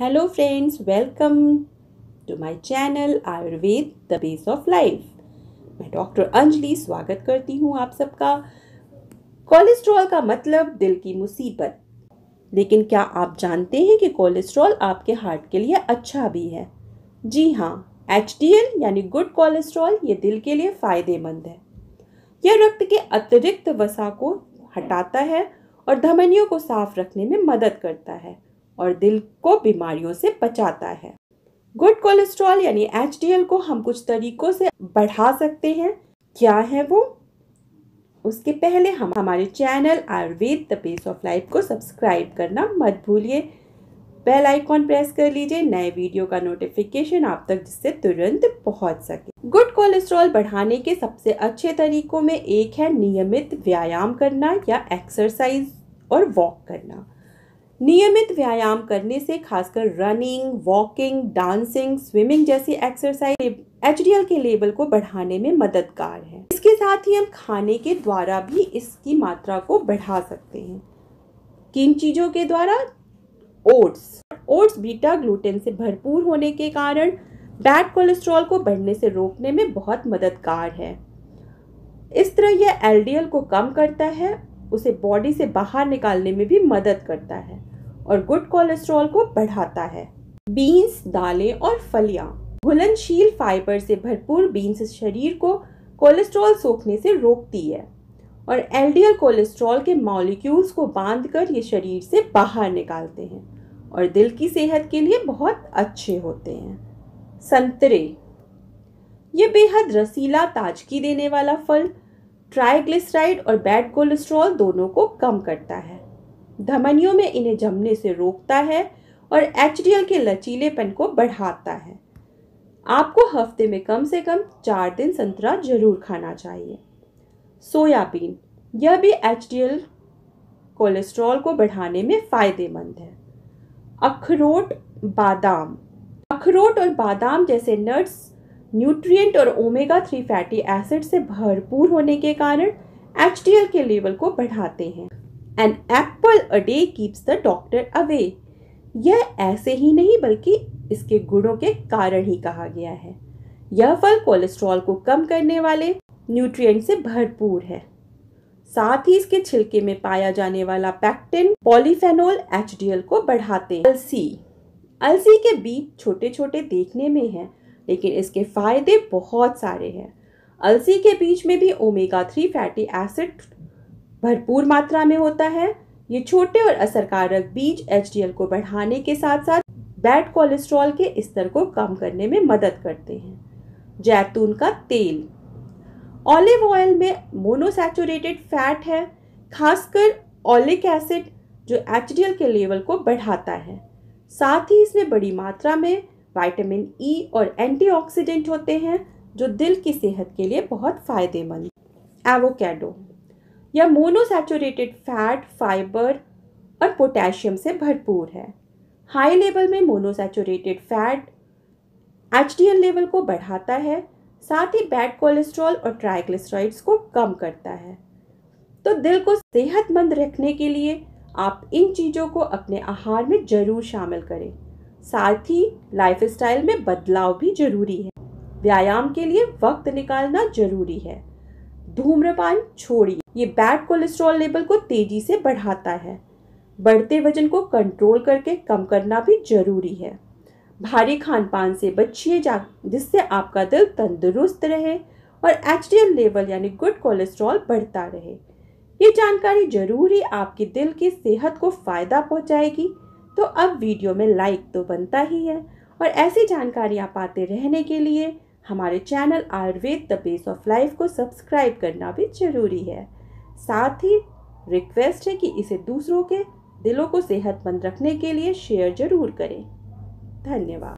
hello friends welcome to my channel Ayurveda the base of life मैं doctor Anjali स्वागत करती हूँ आप सबका कोलेस्ट्रॉल का मतलब दिल की मुसीबत लेकिन क्या आप जानते हैं कि कोलेस्ट्रॉल आपके हार्ट के लिए अच्छा भी है जी हाँ एच यानी गुड कोलेस्ट्रॉल ये दिल के लिए फ़ायदेमंद है यह रक्त के अतिरिक्त वसा को हटाता है और धमनियों को साफ रखने में मदद करता है और दिल को बीमारियों से बचाता है गुड कोलेस्ट्रॉल यानी एच को हम कुछ तरीकों से बढ़ा सकते हैं क्या है वो उसके पहले हम हमारे channel Ayurveda the base of life को सब्सक्राइब करना मत भूलिए बेल आइकॉन प्रेस कर लीजिए नए वीडियो का नोटिफिकेशन आप तक जिससे तुरंत पहुंच सके गुड कोलेस्ट्रॉल बढ़ाने के सबसे अच्छे तरीकों में एक है नियमित व्यायाम करना या एक्सरसाइज और वॉक करना नियमित व्यायाम करने से खासकर रनिंग वॉकिंग डांसिंग स्विमिंग जैसी एक्सरसाइज एच के लेवल को बढ़ाने में मददगार है इसके साथ ही हम खाने के द्वारा भी इसकी मात्रा को बढ़ा सकते हैं किन चीज़ों के द्वारा ओट्स ओट्स बीटा ग्लूटेन से भरपूर होने के कारण बैड कोलेस्ट्रॉल को बढ़ने से रोकने में बहुत मददगार है इस तरह यह एल को कम करता है उसे बॉडी से बाहर निकालने में भी मदद करता है और गुड कोलेस्ट्रॉल को बढ़ाता है बीन्स दालें और फलियां घुलनशील फाइबर से भरपूर बीन्स शरीर को कोलेस्ट्रॉल सोखने से रोकती है और एलडीएल कोलेस्ट्रॉल के मॉलिक्यूल्स को बांधकर ये शरीर से बाहर निकालते हैं और दिल की सेहत के लिए बहुत अच्छे होते हैं संतरे ये बेहद रसीला ताजगी देने वाला फल ट्राइग्लिसराइड और बैड कोलेस्ट्रॉल दोनों को कम करता है धमनियों में इन्हें जमने से रोकता है और एच के लचीलेपन को बढ़ाता है आपको हफ्ते में कम से कम चार दिन संतरा जरूर खाना चाहिए सोयाबीन यह भी एच कोलेस्ट्रॉल को बढ़ाने में फ़ायदेमंद है अखरोट बादाम अखरोट और बादाम जैसे नट्स न्यूट्रिएंट और ओमेगा थ्री फैटी एसिड से भरपूर होने के कारण एच के लेवल को बढ़ाते हैं an apple a day keeps the doctor away यह ऐसे ही नहीं बल्कि इसके गुणों के कारण ही कहा गया है यह फल कोलेस्ट्रॉल को कम करने वाले न्यूट्रिएंट से भरपूर है साथ ही इसके छिलके में पाया जाने वाला पैक्टिन पॉलीफेनोल एच को बढ़ाते हैं अलसी अलसी के बीज छोटे छोटे देखने में हैं लेकिन इसके फ़ायदे बहुत सारे हैं अलसी के बीज में भी ओमेगा थ्री फैटी एसिड भरपूर मात्रा में होता है ये छोटे और असरकारक बीज एच को बढ़ाने के साथ साथ बैड कोलेस्ट्रॉल के स्तर को कम करने में मदद करते हैं जैतून का तेल ऑलिव ऑयल में मोनोसेचुरेटेड फैट है खासकर ऑलिक एसिड जो एच के लेवल को बढ़ाता है साथ ही इसमें बड़ी मात्रा में विटामिन ई e और एंटीऑक्सीडेंट होते हैं जो दिल की सेहत के लिए बहुत फ़ायदेमंद एवोकेडो यह मोनोसैचुरेटेड फैट फाइबर और पोटेशियम से भरपूर है हाई लेवल में मोनोसैचुरेटेड फैट एच लेवल को बढ़ाता है साथ ही बैड कोलेस्ट्रॉल और ट्राइग्लिसराइड्स को कम करता है तो दिल को सेहतमंद रखने के लिए आप इन चीज़ों को अपने आहार में ज़रूर शामिल करें साथ ही लाइफ में बदलाव भी जरूरी है व्यायाम के लिए वक्त निकालना जरूरी है धूम्रपान छोड़िए ये बैड कोलेस्ट्रॉल लेवल को तेजी से बढ़ाता है बढ़ते वजन को कंट्रोल करके कम करना भी जरूरी है भारी खान पान से बचिए जा जिससे आपका दिल तंदुरुस्त रहे और एच लेवल यानी गुड कोलेस्ट्रॉल बढ़ता रहे ये जानकारी जरूरी आपके दिल की सेहत को फ़ायदा पहुंचाएगी तो अब वीडियो में लाइक तो बनता ही है और ऐसी जानकारियाँ पाते रहने के लिए हमारे channel Ayurveda the base of life को सब्सक्राइब करना भी ज़रूरी है साथ ही रिक्वेस्ट है कि इसे दूसरों के दिलों को सेहतमंद रखने के लिए शेयर ज़रूर करें धन्यवाद